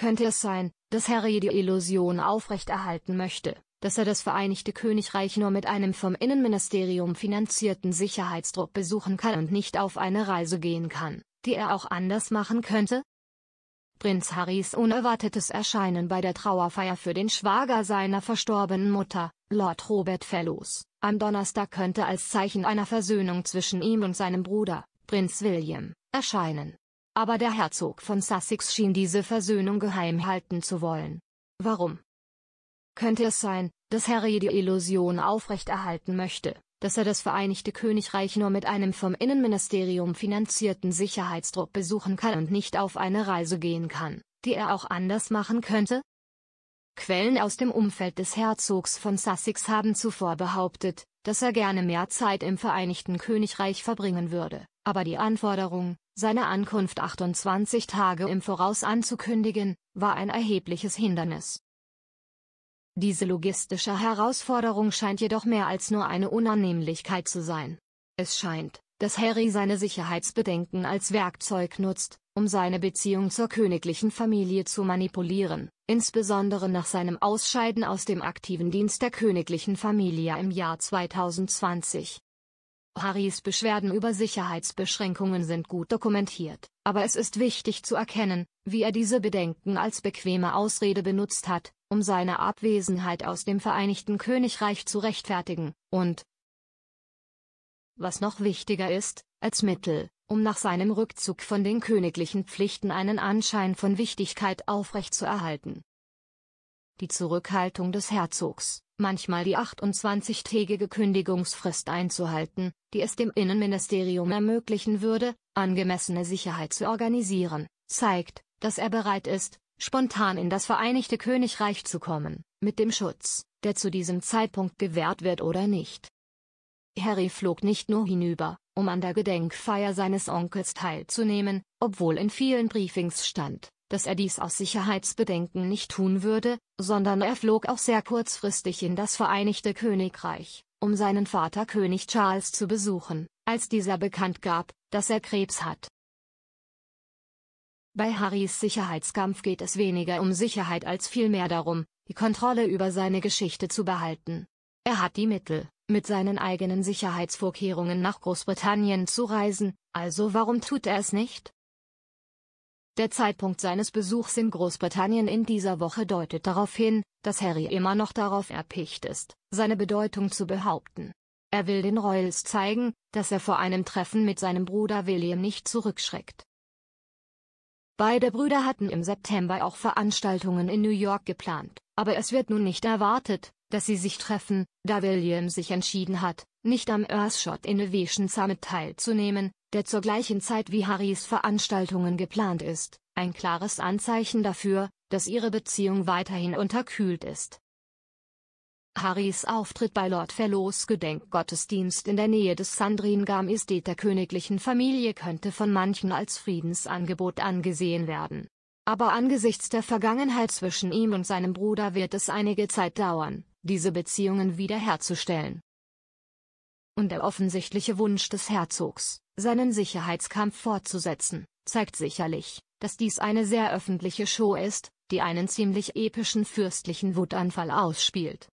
Könnte es sein, dass Harry die Illusion aufrechterhalten möchte, dass er das Vereinigte Königreich nur mit einem vom Innenministerium finanzierten Sicherheitsdruck besuchen kann und nicht auf eine Reise gehen kann, die er auch anders machen könnte? Prinz Harrys unerwartetes Erscheinen bei der Trauerfeier für den Schwager seiner verstorbenen Mutter, Lord Robert Fellows, am Donnerstag könnte als Zeichen einer Versöhnung zwischen ihm und seinem Bruder, Prinz William, erscheinen. Aber der Herzog von Sussex schien diese Versöhnung geheim halten zu wollen. Warum? Könnte es sein, dass Harry die Illusion aufrechterhalten möchte, dass er das Vereinigte Königreich nur mit einem vom Innenministerium finanzierten Sicherheitsdruck besuchen kann und nicht auf eine Reise gehen kann, die er auch anders machen könnte? Quellen aus dem Umfeld des Herzogs von Sussex haben zuvor behauptet, dass er gerne mehr Zeit im Vereinigten Königreich verbringen würde, aber die Anforderung, seine Ankunft 28 Tage im Voraus anzukündigen, war ein erhebliches Hindernis. Diese logistische Herausforderung scheint jedoch mehr als nur eine Unannehmlichkeit zu sein. Es scheint, dass Harry seine Sicherheitsbedenken als Werkzeug nutzt, um seine Beziehung zur königlichen Familie zu manipulieren, insbesondere nach seinem Ausscheiden aus dem aktiven Dienst der königlichen Familie im Jahr 2020, Harrys Beschwerden über Sicherheitsbeschränkungen sind gut dokumentiert, aber es ist wichtig zu erkennen, wie er diese Bedenken als bequeme Ausrede benutzt hat, um seine Abwesenheit aus dem Vereinigten Königreich zu rechtfertigen, und was noch wichtiger ist, als Mittel, um nach seinem Rückzug von den königlichen Pflichten einen Anschein von Wichtigkeit aufrechtzuerhalten die Zurückhaltung des Herzogs, manchmal die 28-tägige Kündigungsfrist einzuhalten, die es dem Innenministerium ermöglichen würde, angemessene Sicherheit zu organisieren, zeigt, dass er bereit ist, spontan in das Vereinigte Königreich zu kommen, mit dem Schutz, der zu diesem Zeitpunkt gewährt wird oder nicht. Harry flog nicht nur hinüber, um an der Gedenkfeier seines Onkels teilzunehmen, obwohl in vielen Briefings stand, dass er dies aus Sicherheitsbedenken nicht tun würde, sondern er flog auch sehr kurzfristig in das Vereinigte Königreich, um seinen Vater König Charles zu besuchen, als dieser bekannt gab, dass er Krebs hat. Bei Harrys Sicherheitskampf geht es weniger um Sicherheit als vielmehr darum, die Kontrolle über seine Geschichte zu behalten. Er hat die Mittel, mit seinen eigenen Sicherheitsvorkehrungen nach Großbritannien zu reisen, also warum tut er es nicht? Der Zeitpunkt seines Besuchs in Großbritannien in dieser Woche deutet darauf hin, dass Harry immer noch darauf erpicht ist, seine Bedeutung zu behaupten. Er will den Royals zeigen, dass er vor einem Treffen mit seinem Bruder William nicht zurückschreckt. Beide Brüder hatten im September auch Veranstaltungen in New York geplant, aber es wird nun nicht erwartet, dass sie sich treffen, da William sich entschieden hat, nicht am Earthshot Innovation Summit teilzunehmen, der zur gleichen Zeit wie Harrys Veranstaltungen geplant ist, ein klares Anzeichen dafür, dass ihre Beziehung weiterhin unterkühlt ist. Harrys Auftritt bei Lord Fellows Gedenkgottesdienst in der Nähe des Sandringam Estate der königlichen Familie könnte von manchen als Friedensangebot angesehen werden. Aber angesichts der Vergangenheit zwischen ihm und seinem Bruder wird es einige Zeit dauern, diese Beziehungen wiederherzustellen. Und der offensichtliche Wunsch des Herzogs, seinen Sicherheitskampf fortzusetzen, zeigt sicherlich, dass dies eine sehr öffentliche Show ist, die einen ziemlich epischen fürstlichen Wutanfall ausspielt.